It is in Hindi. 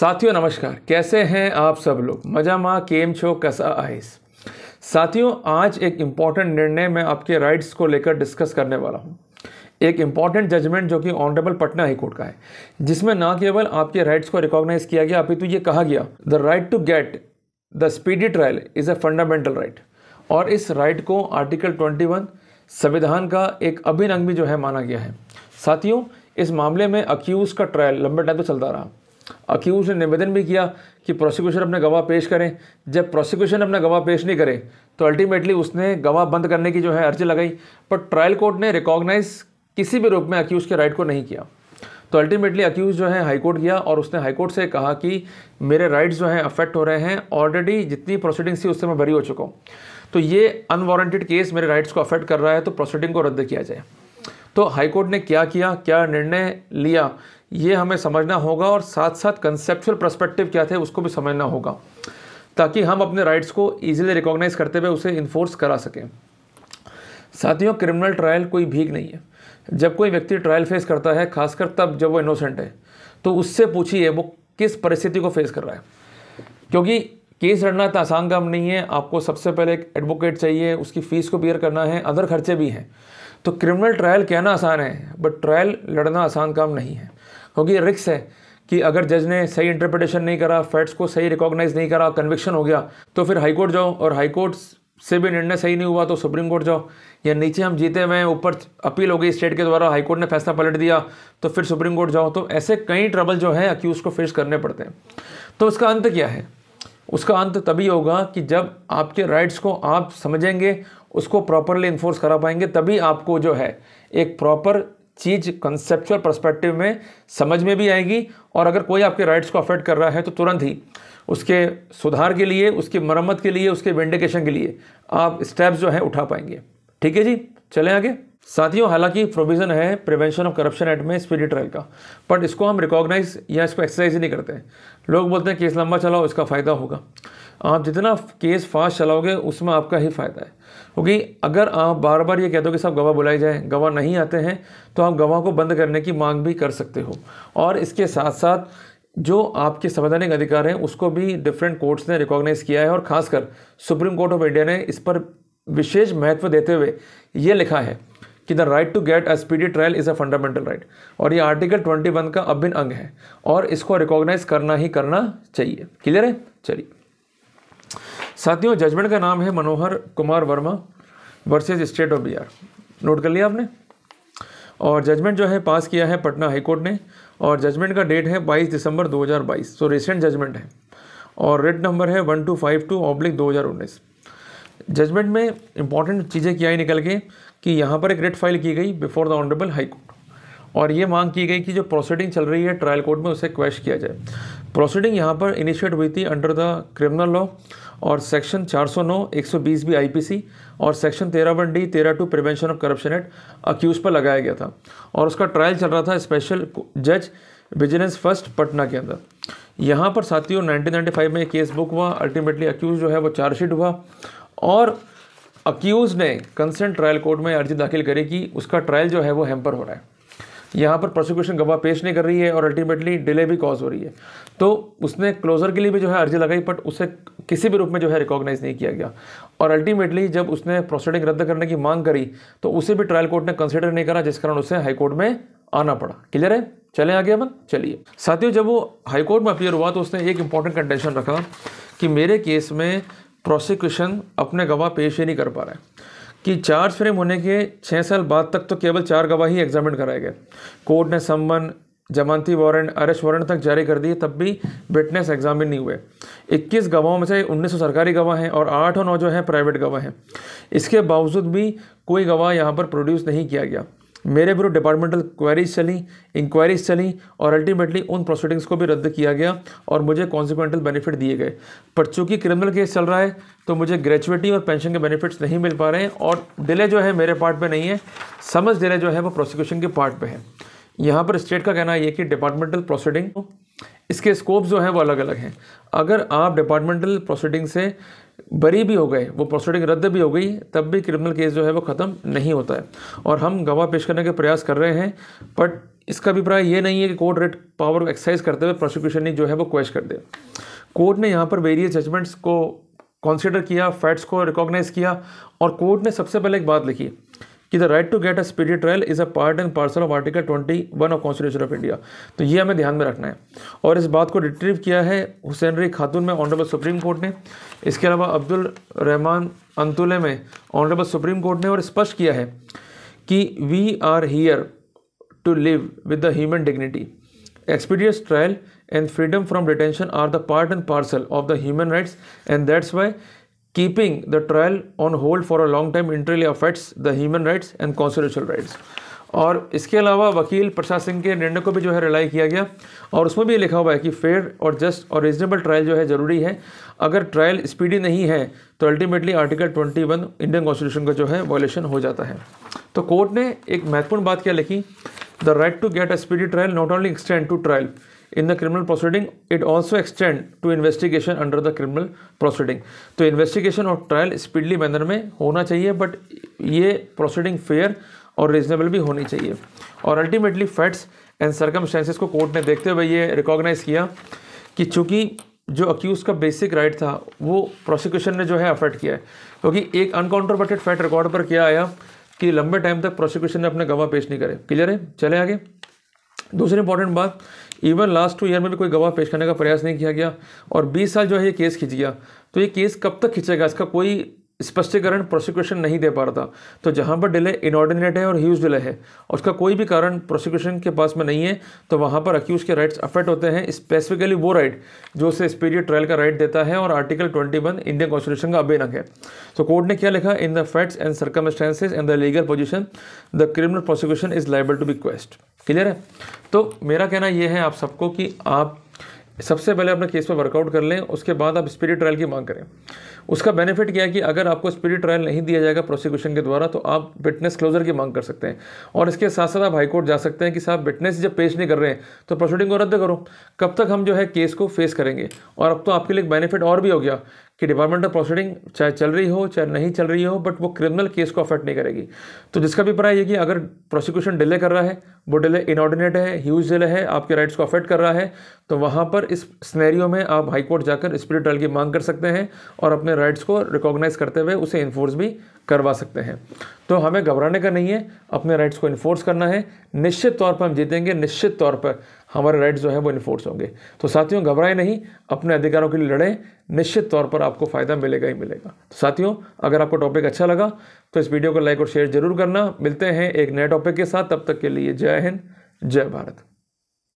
साथियों नमस्कार कैसे हैं आप सब लोग मजा माँ केम छो कसा आइस साथियों आज एक इम्पॉर्टेंट निर्णय मैं आपके राइट्स को लेकर डिस्कस करने वाला हूँ एक इम्पॉर्टेंट जजमेंट जो कि ऑनरेबल पटना हाईकोर्ट का है जिसमें ना केवल आपके राइट्स को रिकॉग्नाइज किया गया अपितु ये कहा गया the right to get the speedy trial is a fundamental right और इस राइट को आर्टिकल 21 संविधान का एक अभिनंग अंग भी जो है माना गया है साथियों इस मामले में अक्यूज़ का ट्रायल लंबे टाइम तो चलता रहा अक्यूज़ ने निवेदन भी किया कि प्रोसिक्यूशन अपना गवाह पेश करें जब प्रोसिक्यूशन अपना गवाह पेश नहीं करे तो अल्टीमेटली उसने गवाह बंद करने की जो है अर्जी लगाई पर ट्रायल कोर्ट ने रिकॉग्नाइज किसी भी रूप में अक्यूज़ के राइट को नहीं किया तो अल्टीमेटली अक्यूज़ जो है हाईकोर्ट गया और उसने हाईकोर्ट से कहा कि मेरे राइट्स जो हैं अफेक्ट हो रहे हैं ऑलरेडी जितनी प्रोसीडिंग्स थी उससे मैं भरी हो चुका हूँ तो ये अनवारंटेड केस मेरे राइट्स को अफेक्ट कर रहा है तो प्रोसीडिंग को रद्द किया जाए तो हाईकोर्ट ने क्या किया क्या निर्णय लिया ये हमें समझना होगा और साथ साथ कंसेप्चुअल प्रस्पेक्टिव क्या थे उसको भी समझना होगा ताकि हम अपने राइट्स को ईजिली रिकॉग्नाइज करते हुए उसे इन्फोर्स करा सकें साथियों क्रिमिनल ट्रायल कोई भीग नहीं है जब कोई व्यक्ति ट्रायल फेस करता है खासकर तब जब वो इनोसेंट है तो उससे पूछिए वो किस परिस्थिति को फेस कर रहा है क्योंकि केस लड़ना तो आसान काम नहीं है आपको सबसे पहले एक एडवोकेट चाहिए उसकी फ़ीस को बियर करना है अदर खर्चे भी हैं तो क्रिमिनल ट्रायल कहना आसान है बट ट्रायल लड़ना आसान काम नहीं है क्योंकि ये रिक्स है कि अगर जज ने सही इंटरप्रिटेशन नहीं करा फैक्ट्स को सही रिकॉग्नाइज नहीं करा कन्विक्शन हो गया तो फिर हाई कोर्ट जाओ और हाई कोर्ट से भी निर्णय सही नहीं हुआ तो सुप्रीम कोर्ट जाओ या नीचे हम जीते हुए हैं ऊपर अपील हो गई स्टेट के द्वारा हाईकोर्ट ने फैसला पलट दिया तो फिर सुप्रीम कोर्ट जाओ तो ऐसे कई ट्रबल जो है अक्यूज़ को फेस करने पड़ते हैं तो उसका अंत क्या है उसका अंत तभी होगा कि जब आपके राइट्स को आप समझेंगे उसको प्रॉपरली इन्फोर्स करा पाएंगे तभी आपको जो है एक प्रॉपर चीज़ कंसेप्चुअल परस्पेक्टिव में समझ में भी आएगी और अगर कोई आपके राइट्स को अफेक्ट कर रहा है तो तुरंत ही उसके सुधार के लिए उसकी मरम्मत के लिए उसके विंडिकेशन के लिए आप स्टेप्स जो हैं उठा पाएंगे ठीक है जी चलें आगे साथियों हालांकि प्रोविज़न है प्रिवेंशन ऑफ करप्शन एक्ट में स्पीडी ट्रायल का बट इसको हम रिकॉग्नाइज या इसको एक्सरसाइज ही नहीं करते हैं लोग बोलते हैं केस लंबा चलाओ इसका फ़ायदा होगा आप जितना केस फास्ट चलाओगे उसमें आपका ही फ़ायदा है क्योंकि अगर आप बार बार ये कहते हो कि साहब गवाह बुलाए जाएँ गवाह नहीं आते हैं तो आप गवाह को बंद करने की मांग भी कर सकते हो और इसके साथ साथ जो आपके संवैधानिक अधिकार हैं उसको भी डिफरेंट कोर्ट्स ने रिकॉग्नाइज़ किया है और खासकर सुप्रीम कोर्ट ऑफ इंडिया ने इस पर विशेष महत्व देते हुए ये लिखा है कि the right to get a speedy trial is a fundamental right और ये आर्टिकल 21 का अभिन्न अंग है और इसको रिकॉग्नाइज करना ही करना चाहिए क्लियर है चलिए साथियों जजमेंट का नाम है Manohar Kumar Verma versus state of Bihar note कर लिया आपने और जजमेंट जो है पास किया है पटना हाईकोर्ट ने और जजमेंट का डेट है 22 दिसंबर 2022 सो रिसेंट जजमेंट है और रेट नंबर है one two five two oblique दो जजमेंट में इंपॉर्टेंट चीज़ें क्या ही निकल के कि यहाँ पर एक रिट फाइल की गई before the honourable high court और ये मांग की गई कि जो प्रोसीडिंग चल रही है ट्रायल कोर्ट में उसे क्वेश्च किया जाए प्रोसीडिंग यहाँ पर इनिशिएट हुई थी अंडर द क्रिमिनल लॉ और सेक्शन 409, 120 बी आईपीसी और सेक्शन तेरह वन डी तेरह two prevention of corruption act accused पर लगाया गया था और उसका ट्रायल चल रहा था स्पेशल जज विजिलेंस फर्स्ट पटना के अंदर यहाँ पर साथियों 1995 में केस बुक हुआ अल्टीमेटली अक्यूज जो है वो चार्जशीट हुआ और अक्यूज ने कंसेंट ट्रायल कोर्ट में अर्जी दाखिल करी कि उसका ट्रायल जो है वो हैम्पर हो रहा है यहाँ पर प्रोसिक्यूशन गवाह पेश नहीं कर रही है और अल्टीमेटली डिले भी कॉज हो रही है तो उसने क्लोजर के लिए भी जो है अर्जी लगाई बट उसे किसी भी रूप में जो है रिकॉग्नाइज नहीं किया गया और अल्टीमेटली जब उसने प्रोसीडिंग रद्द करने की मांग करी तो उसे भी ट्रायल कोर्ट ने कंसिडर नहीं करा जिस कारण उसे हाईकोर्ट में आना पड़ा क्लियर है चले आगे अपन चलिए साथियों जब वो हाईकोर्ट में अपियर हुआ तो उसने एक इंपॉर्टेंट कंटेंशन रखा कि मेरे केस में प्रोसिक्यूशन अपने गवाह पेश ही नहीं कर पा रहे कि चार्ज फ्रेम होने के छः साल बाद तक तो केवल चार गवाह ही एग्जामिन कराए गए कोर्ट ने सम्मन जमानती वारंट अरेस्ट वारंट तक जारी कर दिए तब भी विटनेस एग्जामिन नहीं हुए 21 गवाहों में से 1900 सरकारी गवाह हैं और आठ और नौ जो हैं प्राइवेट गवाह हैं इसके बावजूद भी कोई गवाह यहाँ पर प्रोड्यूस नहीं किया गया मेरे विरुद्ध डिपार्टमेंटल क्वेरीज चली इंक्वायरीज चली और अल्टीमेटली उन प्रोसीडिंग्स को भी रद्द किया गया और मुझे कॉन्सिक्वेंटल बेनिफिट दिए गए पर चूँकि क्रिमिनल केस चल रहा है तो मुझे ग्रेचुएटी और पेंशन के बेनिफिट्स नहीं मिल पा रहे हैं और डिले जो है मेरे पार्ट पर नहीं है समझ डिले जो है वो प्रोसिक्यूशन के पार्ट पर है यहाँ पर स्टेट का कहना ये कि डिपार्टमेंटल प्रोसीडिंग इसके स्कोप जो है वो अलग अलग हैं अगर आप डिपार्टमेंटल प्रोसीडिंग से बरी भी हो गए वो प्रोसीडिंग रद्द भी हो गई तब भी क्रिमिनल केस जो है वो ख़त्म नहीं होता है और हम गवाह पेश करने के प्रयास कर रहे हैं बट इसका अभिप्राय ये नहीं है कि कोर्ट रेट पावर को एक्सरसाइज करते हुए प्रोसिक्यूशन ने जो है वो क्वेश्चन कर दे कोर्ट ने यहाँ पर वेरियस जजमेंट्स को कॉन्सिडर किया फैक्ट्स को रिकॉग्नाइज़ किया और कोर्ट ने सबसे पहले एक बात लिखी कि the right to get a speedy trial is a part and parcel of article twenty one of constitution of India तो ये हमें ध्यान में रखना है और इस बात को रिट्रीव किया है हुसैन रही खातून में ऑनरेबल सुप्रीम कोर्ट ने इसके अलावा अब्दुल रहमान अंतुले में ऑनरेबल सुप्रीम कोर्ट ने और स्पष्ट किया है कि we are here to live with the human dignity expeditious trial and freedom from detention are the part and parcel of the human rights and that's why keeping the trial on hold for a long time entirely affects the human rights and constitutional rights और इसके अलावा वकील प्रशासन के निर्णय को भी जो है रिलाई किया गया और उसमें भी लिखा हुआ है कि फेयर और जस्ट और रिजनेबल ट्रायल जो है ज़रूरी है अगर ट्रायल स्पीडी नहीं है तो अल्टीमेटली आर्टिकल 21 इंडियन कॉन्स्टिट्यूशन का जो है वॉलेशन हो जाता है तो कोर्ट ने एक महत्वपूर्ण बात क्या लिखी the right to get a speedy trial not only extend to trial in the criminal proceeding it also extend to investigation under the criminal proceeding तो इन्वेस्टिगेशन और ट्रायल स्पीडली मैनर में होना चाहिए बट ये प्रोसीडिंग फेयर और रीजनेबल भी होनी चाहिए और अल्टीमेटली फैक्ट्स एंड सर्कमस्टेंसेस को कोर्ट ने देखते हुए ये रिकॉग्नाइज़ किया कि चूंकि जो अक्यूज़ का बेसिक राइट था वो प्रोसिक्यूशन ने जो है अफेक्ट किया है क्योंकि एक अनकॉन्ट्रोवर्टेड फैक्ट रिकॉर्ड पर किया आया कि लंबे टाइम तक प्रोसिक्यूशन ने अपने गवाह पेश नहीं करे क्लियर है चले आगे दूसरी इंपॉर्टेंट बात इवन लास्ट टू ईयर में भी कोई गवाह पेश करने का प्रयास नहीं किया गया और 20 साल जो है ये केस खिंच गया तो ये केस कब तक खिंचेगा इसका कोई स्पष्टीकरण प्रोसिक्यूशन नहीं दे पा रहा था तो जहाँ पर डिले इनऑर्डिनेट है और ह्यूज डिले है उसका कोई भी कारण प्रोसिक्यूशन के पास में नहीं है तो वहाँ पर अक्यूज के राइट्स अफेक्ट होते हैं स्पेसिफिकली वो राइट जो उसे स्पीडियड ट्रायल का राइट देता है और आर्टिकल 21 इंडियन कॉन्स्टिट्यूशन का अभिनक है तो कोर्ट ने क्या लिखा in the facts and circumstances and the legal position the criminal prosecution is liable to be quashed clear है तो मेरा कहना यह है आप सबको कि आप सबसे पहले अपना केस पर वर्कआउट कर लें उसके बाद आप स्पीडी ट्रायल की मांग करें उसका बेनिफिट क्या है कि अगर आपको स्पीडी ट्रायल नहीं दिया जाएगा प्रोसिक्यूशन के द्वारा तो आप विटनेस क्लोजर की मांग कर सकते हैं और इसके साथ साथ आप हाईकोर्ट जा सकते हैं कि साहब विटनेस जब पेश नहीं कर रहे हैं तो प्रोसीडिंग को रद्द करो कब तक हम जो है केस को फेस करेंगे और अब तो आपके लिए एक बेनिफिट और भी हो गया कि डिपार्टमेंट ऑफ प्रोसीडिंग चाहे चल रही हो चाहे नहीं चल रही हो बट वो क्रिमिनल केस को अफेक्ट नहीं करेगी तो जिसका भी पढ़ा है कि अगर प्रोसिक्यूशन डिले कर रहा है वो डिले इनऑर्डिनेट है ह्यूज डिले है आपके राइट्स को अफेक्ट कर रहा है तो वहाँ पर इस स्नैरियो में आप हाईकोर्ट जाकर स्पीड ट्रायल की मांग कर सकते हैं और अपने राइट्स को रिकॉग्नाइज करते हुए उसे इन्फोर्स भी करवा सकते हैं तो हमें घबराने का नहीं है अपने राइट्स को इन्फोर्स करना है निश्चित तौर पर हम जीतेंगे निश्चित तौर पर हमारे राइट्स जो हैं वो इन्फोर्स होंगे तो साथियों घबराएं नहीं अपने अधिकारों के लिए लड़ें निश्चित तौर पर आपको फ़ायदा मिलेगा ही मिलेगा तो साथियों अगर आपको टॉपिक अच्छा लगा तो इस वीडियो को लाइक और शेयर जरूर करना मिलते हैं एक नए टॉपिक के साथ तब तक के लिए जय हिंद जय भारत